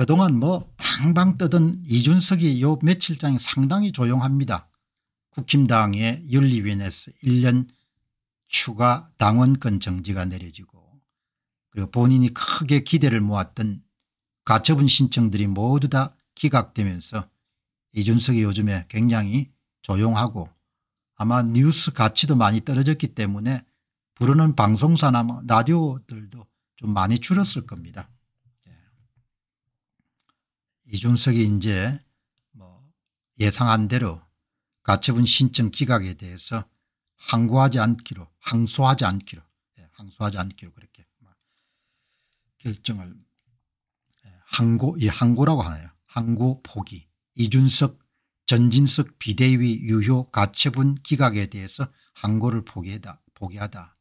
그동안 뭐 방방 뜨던 이준석이 요 며칠 장에 상당히 조용합니다. 국힘당의 윤리위원회에서 1년 추가 당원권 정지가 내려지고 그리고 본인이 크게 기대를 모았던 가처분 신청들이 모두 다 기각되면서 이준석이 요즘에 굉장히 조용하고 아마 뉴스 가치도 많이 떨어졌기 때문에 부르는 방송사나 뭐 라디오들도 좀 많이 줄었을 겁니다. 이준석이 이제 뭐 예상한 대로 가처분 신청 기각에 대해서 항고하지 않기로 항소하지 않기로 예, 항소하지 않기로 그렇게 결정을 예, 항고 이 예, 항고라고 하나요 항고 포기 이준석 전진석 비대위 유효 가처분 기각에 대해서 항고를 포기하다 포기하다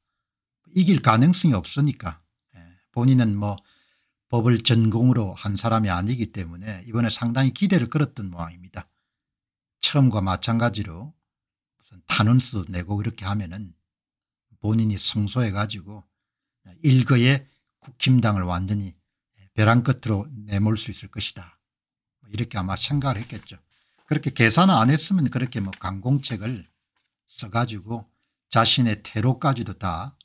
이길 가능성이 없으니까 예, 본인은 뭐 법을 전공으로 한 사람이 아니기 때문에 이번에 상당히 기대를 끌었던 모양입니다. 처음과 마찬가지로 무슨 탄원서 내고 그렇게 하면은 본인이 성소해가지고 일거에 국힘당을 완전히 벼랑 끝으로 내몰 수 있을 것이다. 뭐 이렇게 아마 생각을 했겠죠. 그렇게 계산을 안 했으면 그렇게 뭐 강공책을 써가지고 자신의 태로까지도 다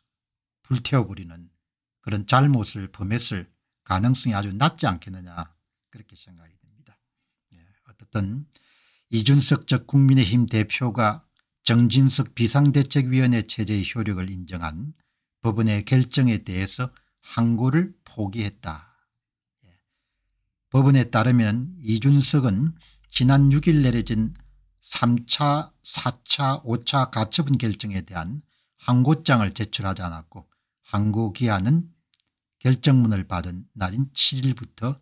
불태워버리는 그런 잘못을 범했을 가능성이 아주 낮지 않겠느냐 그렇게 생각이 됩니다. 예, 어떻든 이준석 적 국민의힘 대표가 정진석 비상대책위원회 체제의 효력을 인정한 법원의 결정에 대해서 항고를 포기했다. 예. 법원에 따르면 이준석은 지난 6일 내려진 3차 4차 5차 가처분 결정에 대한 항고장을 제출하지 않았고 항고기한은 결정문을 받은 날인 7일부터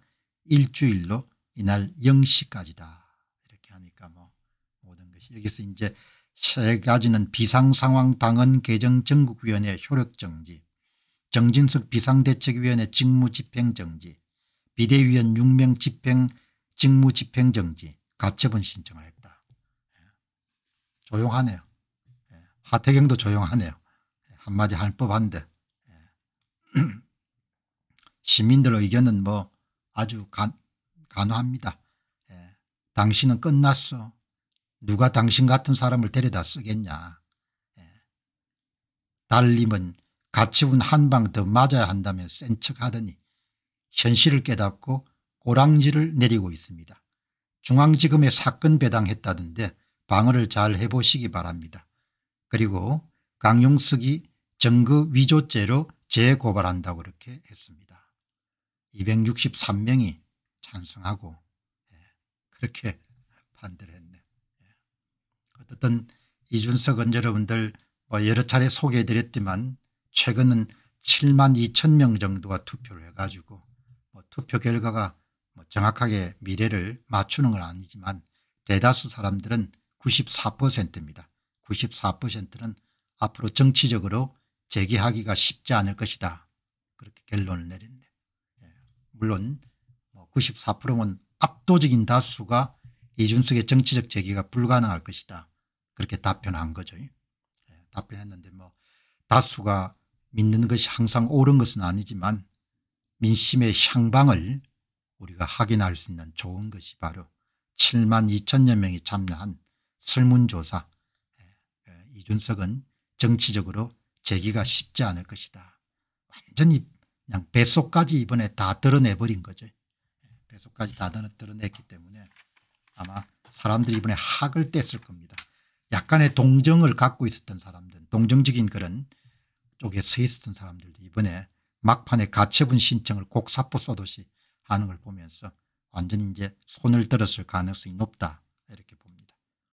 일주일로 이날 0시까지다. 이렇게 하니까 뭐 모든 것이 여기서 이제 세 가지는 비상상황 당헌 개정 전국위원회 효력정지 정진숙 비상대책위원회 직무집행정지 비대위원 6명 집행 직무집행정지 가처분 신청을 했다. 예. 조용하네요. 예. 하태경도 조용하네요. 예. 한마디 할 법한데 시민들 의견은 뭐 아주 간, 간호합니다. 예. 당신은 끝났어. 누가 당신 같은 사람을 데려다 쓰겠냐. 예. 달님은 가치운한방 더 맞아야 한다며 센 척하더니 현실을 깨닫고 고랑지를 내리고 있습니다. 중앙지검에 사건 배당했다던데 방어를 잘 해보시기 바랍니다. 그리고 강용석이 증거 위조죄로 재고발한다고 그렇게 했습니다. 263명이 찬성하고 예, 그렇게 반대를 했네요. 예. 어쨌든 이준석은 여러분들 뭐 여러 차례 소개해드렸지만 최근은 7만 2천 명 정도가 투표를 해가지고 뭐 투표 결과가 뭐 정확하게 미래를 맞추는 건 아니지만 대다수 사람들은 94%입니다. 94%는 앞으로 정치적으로 재개하기가 쉽지 않을 것이다. 그렇게 결론을 내린 물론 94%는 뭐 압도적인 다수가 이준석의 정치적 제기가 불가능할 것이다. 그렇게 답변한 거죠. 예, 답변했는데 뭐 다수가 믿는 것이 항상 옳은 것은 아니지만 민심의 향방을 우리가 확인할 수 있는 좋은 것이 바로 7만 2천여 명이 참여한 설문조사 예, 예, 이준석은 정치적으로 재기가 쉽지 않을 것이다. 완전히 그냥 뱃속까지 이번에 다 드러내버린 거죠. 뱃속까지 다 드러냈기 때문에 아마 사람들이 이번에 학을 뗐을 겁니다. 약간의 동정을 갖고 있었던 사람들 동정적인 그런 쪽에 서 있었던 사람들도 이번에 막판에 가처분 신청을 곡사포 쏘듯이 하는 걸 보면서 완전히 이제 손을 들었을 가능성이 높다 이렇게